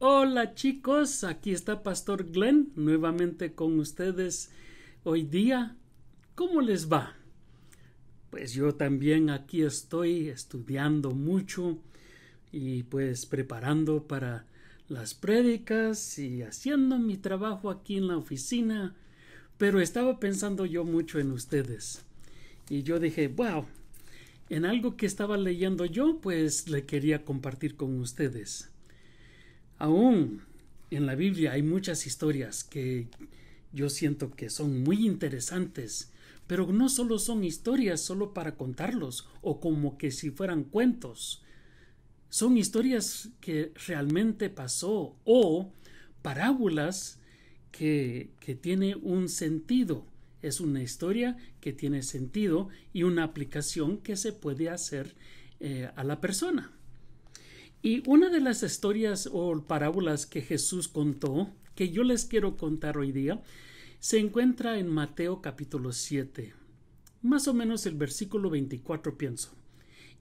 Hola chicos, aquí está Pastor Glenn nuevamente con ustedes hoy día. ¿Cómo les va? Pues yo también aquí estoy estudiando mucho y pues preparando para las prédicas y haciendo mi trabajo aquí en la oficina, pero estaba pensando yo mucho en ustedes. Y yo dije, wow, en algo que estaba leyendo yo, pues le quería compartir con ustedes. Aún en la Biblia hay muchas historias que yo siento que son muy interesantes, pero no solo son historias solo para contarlos o como que si fueran cuentos. Son historias que realmente pasó o parábolas que, que tiene un sentido. Es una historia que tiene sentido y una aplicación que se puede hacer eh, a la persona. Y una de las historias o parábolas que Jesús contó, que yo les quiero contar hoy día, se encuentra en Mateo capítulo 7, más o menos el versículo 24 pienso.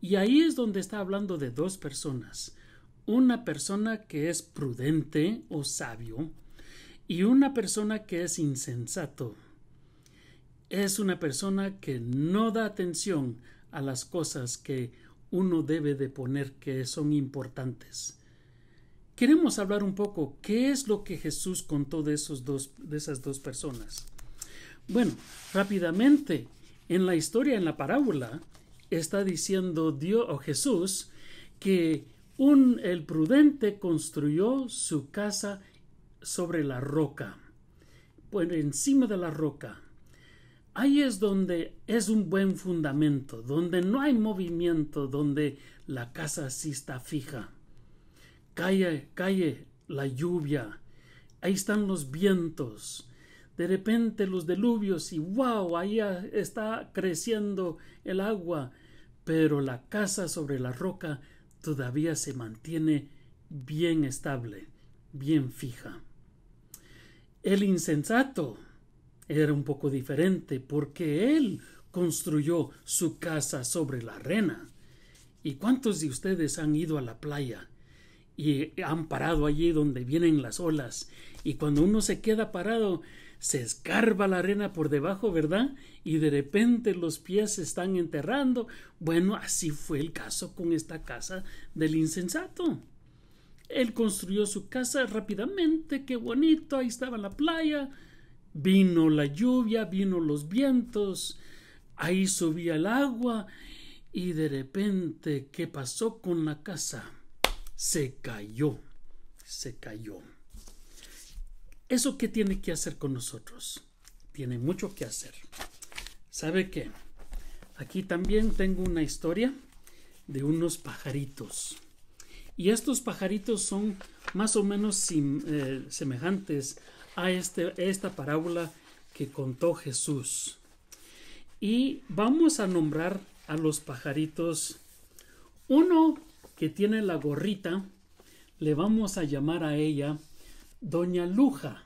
Y ahí es donde está hablando de dos personas, una persona que es prudente o sabio y una persona que es insensato. Es una persona que no da atención a las cosas que uno debe de poner que son importantes. Queremos hablar un poco qué es lo que Jesús contó de, esos dos, de esas dos personas. Bueno, rápidamente, en la historia, en la parábola, está diciendo Dios o Jesús que un, el prudente construyó su casa sobre la roca, por encima de la roca ahí es donde es un buen fundamento, donde no hay movimiento, donde la casa sí está fija. Calle, calle la lluvia, ahí están los vientos, de repente los deluvios y wow, ahí está creciendo el agua, pero la casa sobre la roca todavía se mantiene bien estable, bien fija. El insensato era un poco diferente porque él construyó su casa sobre la arena. ¿Y cuántos de ustedes han ido a la playa y han parado allí donde vienen las olas? Y cuando uno se queda parado, se escarba la arena por debajo, ¿verdad? Y de repente los pies se están enterrando. Bueno, así fue el caso con esta casa del insensato. Él construyó su casa rápidamente, qué bonito, ahí estaba la playa, Vino la lluvia, vino los vientos, ahí subía el agua y de repente, ¿qué pasó con la casa? Se cayó, se cayó. ¿Eso qué tiene que hacer con nosotros? Tiene mucho que hacer. ¿Sabe qué? Aquí también tengo una historia de unos pajaritos. Y estos pajaritos son más o menos eh, semejantes a este, esta parábola que contó Jesús. Y vamos a nombrar a los pajaritos. Uno que tiene la gorrita, le vamos a llamar a ella Doña Luja.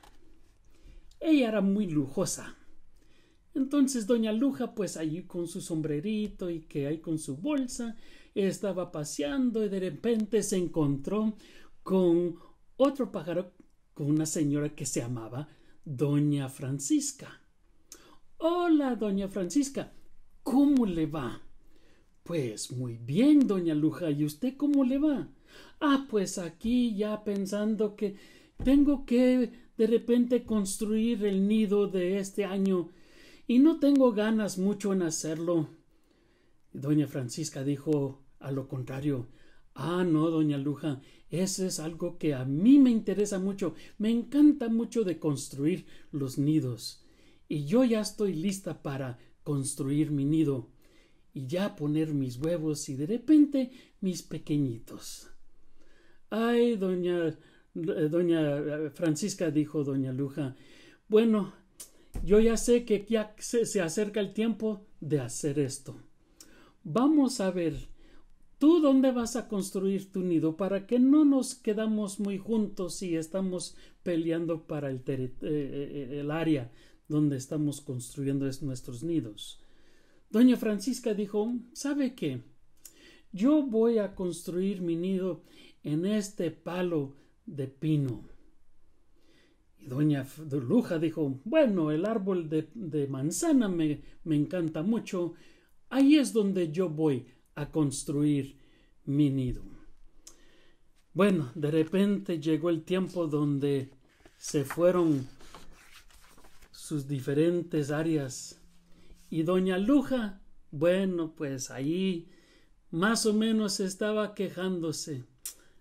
Ella era muy lujosa. Entonces Doña Luja, pues allí con su sombrerito y que hay con su bolsa, estaba paseando y de repente se encontró con otro pájaro con una señora que se llamaba Doña Francisca. Hola, Doña Francisca. ¿Cómo le va? Pues muy bien, Doña Luja. ¿Y usted cómo le va? Ah, pues aquí ya pensando que tengo que de repente construir el nido de este año y no tengo ganas mucho en hacerlo. Doña Francisca dijo a lo contrario Ah, no, doña Luja, eso es algo que a mí me interesa mucho. Me encanta mucho de construir los nidos. Y yo ya estoy lista para construir mi nido y ya poner mis huevos y de repente mis pequeñitos. Ay, doña eh, doña eh, Francisca dijo doña Luja, bueno, yo ya sé que ya se acerca el tiempo de hacer esto. Vamos a ver ¿Tú dónde vas a construir tu nido para que no nos quedamos muy juntos y estamos peleando para el, eh, eh, eh, área donde estamos construyendo nuestros nidos? Doña Francisca dijo ¿Sabe qué? Yo voy a construir mi nido en este palo de pino. Y doña Luja dijo Bueno, el árbol de, manzana me, me encanta mucho. Ahí es donde yo voy construir mi nido. Bueno, de repente llegó el tiempo donde se fueron sus diferentes áreas y doña Luja, bueno, pues ahí más o menos estaba quejándose.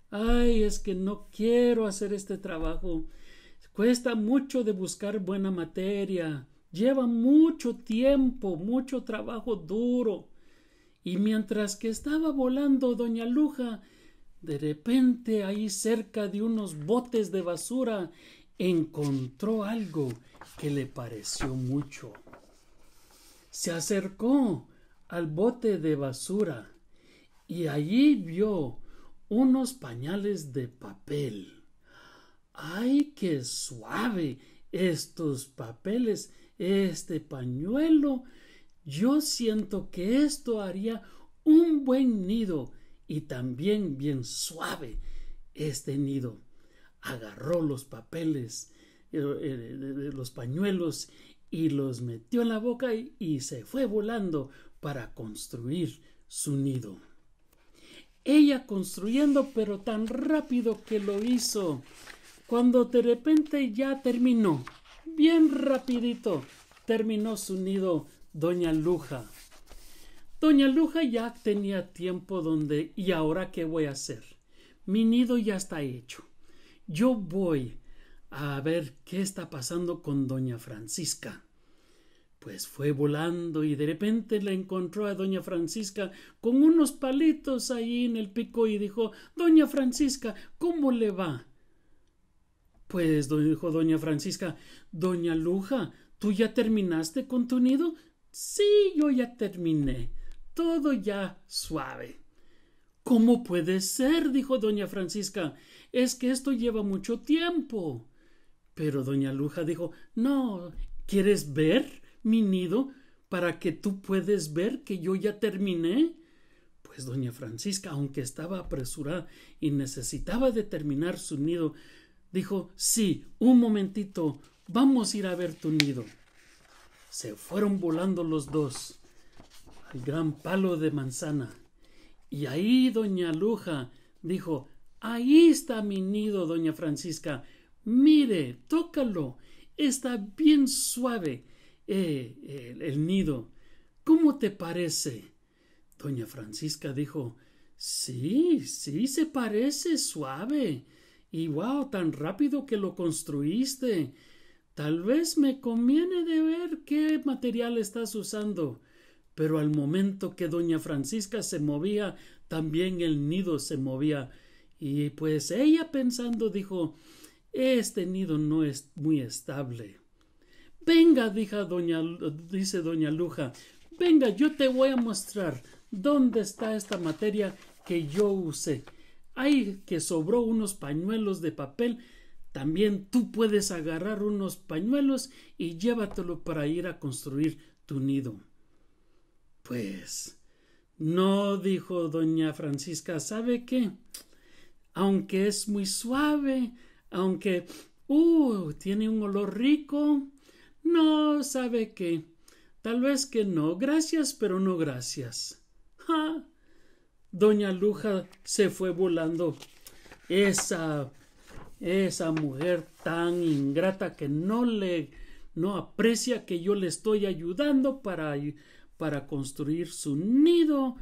Ay, es que no quiero hacer este trabajo. Cuesta mucho de buscar buena materia. Lleva mucho tiempo, mucho trabajo duro y mientras que estaba volando doña Luja, de repente ahí cerca de unos botes de basura encontró algo que le pareció mucho. Se acercó al bote de basura y allí vio unos pañales de papel. ¡Ay, qué suave! Estos papeles, este pañuelo yo siento que esto haría un buen nido y también bien suave este nido. Agarró los papeles, eh, eh, eh, los pañuelos y los metió en la boca y, y se fue volando para construir su nido. Ella construyendo, pero tan rápido que lo hizo, cuando de repente ya terminó, bien rapidito, terminó su nido Doña Luja. Doña Luja ya tenía tiempo donde ¿y ahora qué voy a hacer? Mi nido ya está hecho. Yo voy a ver qué está pasando con doña Francisca. Pues fue volando y de repente la encontró a doña Francisca con unos palitos ahí en el pico y dijo Doña Francisca, ¿cómo le va? Pues dijo doña Francisca, Doña Luja, ¿tú ya terminaste con tu nido? Sí, yo ya terminé. Todo ya suave. ¿Cómo puede ser? dijo doña Francisca. Es que esto lleva mucho tiempo. Pero doña Luja dijo No, ¿quieres ver mi nido para que tú puedes ver que yo ya terminé? Pues doña Francisca, aunque estaba apresurada y necesitaba determinar terminar su nido, dijo Sí, un momentito, vamos a ir a ver tu nido se fueron volando los dos al gran palo de manzana. Y ahí doña Luja dijo Ahí está mi nido, doña Francisca. Mire, tócalo. Está bien suave eh, el, nido. ¿Cómo te parece? Doña Francisca dijo Sí, sí se parece suave. Y wow, tan rápido que lo construiste. Tal vez me conviene de ver qué material estás usando. Pero al momento que doña Francisca se movía, también el nido se movía. Y pues ella pensando dijo Este nido no es muy estable. Venga, dijo doña, dice doña Luja, venga, yo te voy a mostrar dónde está esta materia que yo usé. Hay que sobró unos pañuelos de papel también tú puedes agarrar unos pañuelos y llévatelo para ir a construir tu nido. Pues, no, dijo doña Francisca, ¿sabe qué? Aunque es muy suave, aunque, uh, tiene un olor rico, no, ¿sabe qué? Tal vez que no, gracias, pero no gracias. ¡Ja! Doña Luja se fue volando. Esa esa mujer tan ingrata que no le no aprecia que yo le estoy ayudando para, para construir su nido.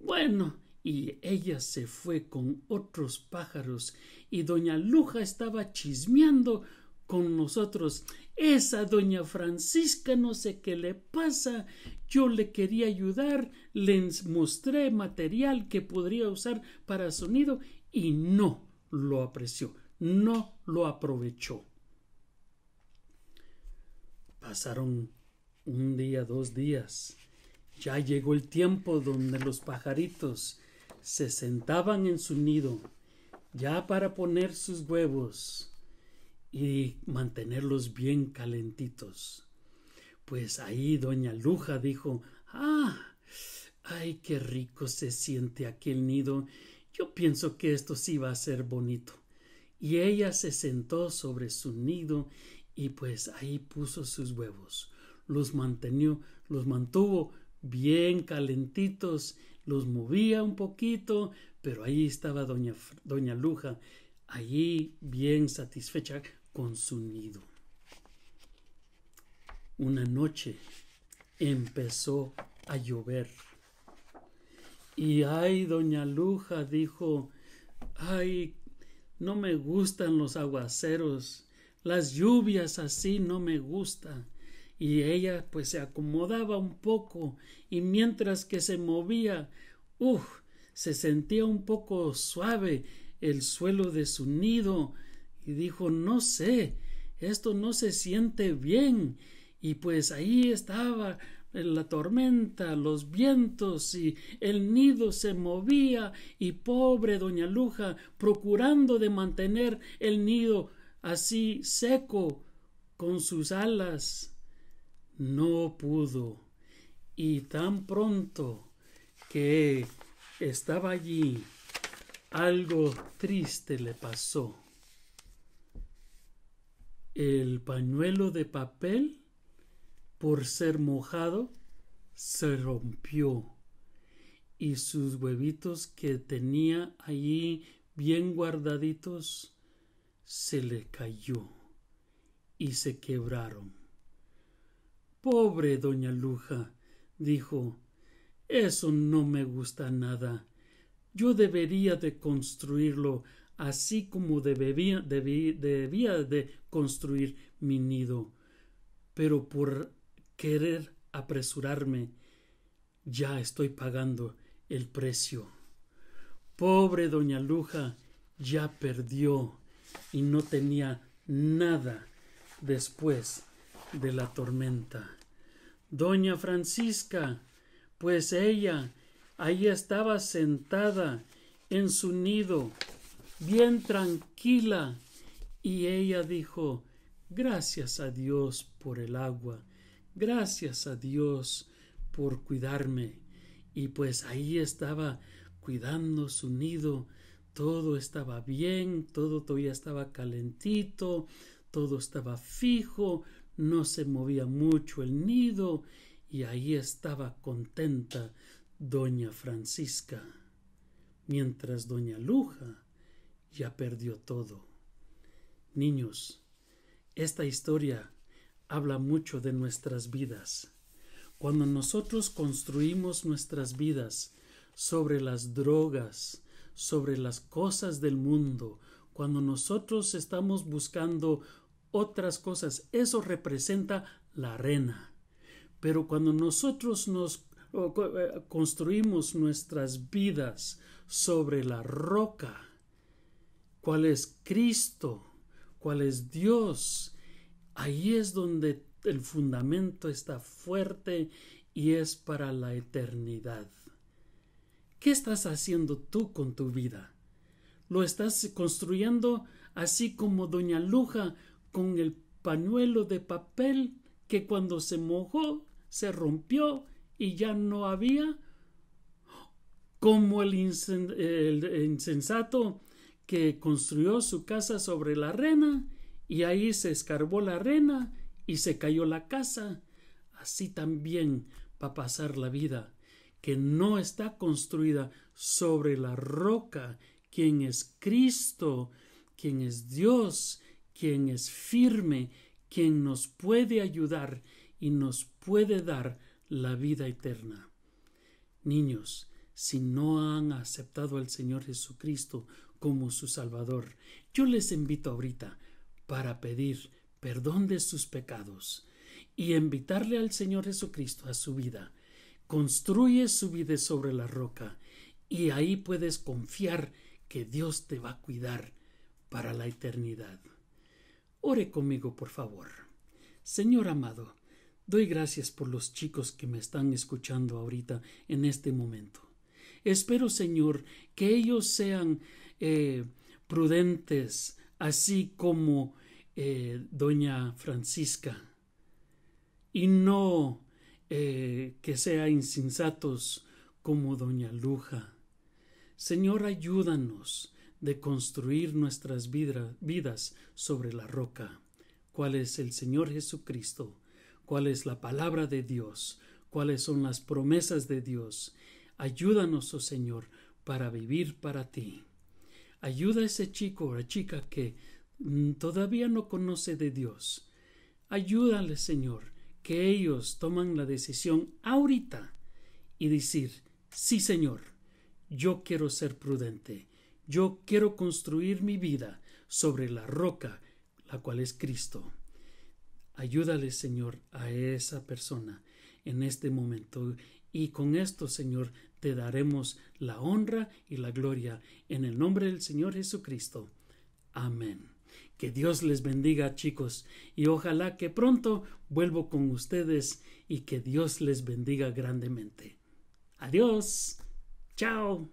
Bueno, y ella se fue con otros pájaros y doña Luja estaba chismeando con nosotros. Esa doña Francisca no sé qué le pasa. Yo le quería ayudar, le mostré material que podría usar para su nido y no lo apreció no lo aprovechó. Pasaron un día, dos días. Ya llegó el tiempo donde los pajaritos se sentaban en su nido, ya para poner sus huevos y mantenerlos bien calentitos. Pues ahí doña Luja dijo Ah. Ay, qué rico se siente aquel nido. Yo pienso que esto sí va a ser bonito. Y ella se sentó sobre su nido y pues ahí puso sus huevos. Los mantenió, los mantuvo bien calentitos, los movía un poquito, pero ahí estaba doña, doña Luja, allí bien satisfecha con su nido. Una noche empezó a llover. Y ay, doña Luja dijo, ay, no me gustan los aguaceros, las lluvias así no me gustan. Y ella pues se acomodaba un poco y mientras que se movía, uff, se sentía un poco suave el suelo de su nido y dijo no sé, esto no se siente bien. Y pues ahí estaba eh, la tormenta, los vientos y el nido se movía y pobre doña Luja, procurando de mantener el nido así seco con sus alas, no pudo. Y tan pronto que estaba allí, algo triste le pasó. El pañuelo de papel por ser mojado, se rompió y sus huevitos que tenía allí bien guardaditos se le cayó y se quebraron. Pobre doña Luja, dijo, eso no me gusta nada. Yo debería de construirlo así como debía, debía de construir mi nido. Pero por querer apresurarme, ya estoy pagando el precio. Pobre doña Luja ya perdió y no tenía nada después de la tormenta. Doña Francisca, pues ella ahí estaba sentada en su nido, bien tranquila, y ella dijo Gracias a Dios por el agua Gracias a Dios por cuidarme. Y pues ahí estaba cuidando su nido. Todo estaba bien, todo todavía estaba calentito, todo estaba fijo, no se movía mucho el nido y ahí estaba contenta doña Francisca, mientras doña Luja ya perdió todo. Niños, esta historia habla mucho de nuestras vidas. Cuando nosotros construimos nuestras vidas sobre las drogas, sobre las cosas del mundo, cuando nosotros estamos buscando otras cosas, eso representa la arena. Pero cuando nosotros nos eh, construimos nuestras vidas sobre la roca, cuál es Cristo, cuál es Dios, Ahí es donde el fundamento está fuerte y es para la eternidad. ¿Qué estás haciendo tú con tu vida? ¿Lo estás construyendo así como doña Luja con el pañuelo de papel que cuando se mojó se rompió y ya no había? ¿Como el, el insensato que construyó su casa sobre la arena y ahí se escarbó la arena y se cayó la casa. Así también va a pasar la vida, que no está construida sobre la roca, quien es Cristo, quien es Dios, quien es firme, quien nos puede ayudar y nos puede dar la vida eterna. Niños, si no han aceptado al Señor Jesucristo como su Salvador, yo les invito ahorita para pedir perdón de sus pecados y invitarle al Señor Jesucristo a su vida. Construye su vida sobre la roca y ahí puedes confiar que Dios te va a cuidar para la eternidad. Ore conmigo, por favor. Señor amado, doy gracias por los chicos que me están escuchando ahorita en este momento. Espero, Señor, que ellos sean eh, prudentes, así como eh, doña Francisca, y no eh, que sea insensatos como doña Luja. Señor, ayúdanos de construir nuestras vidas sobre la roca, cuál es el Señor Jesucristo, cuál es la palabra de Dios, cuáles son las promesas de Dios. Ayúdanos, oh Señor, para vivir para ti. Ayuda a ese chico o a chica que mm, todavía no conoce de Dios. Ayúdale, Señor, que ellos toman la decisión ahorita y decir, sí, Señor, yo quiero ser prudente, yo quiero construir mi vida sobre la roca, la cual es Cristo. Ayúdale, Señor, a esa persona en este momento. Y con esto, Señor, te daremos la honra y la gloria en el nombre del Señor Jesucristo. Amén. Que Dios les bendiga chicos y ojalá que pronto vuelvo con ustedes y que Dios les bendiga grandemente. Adiós. Chao.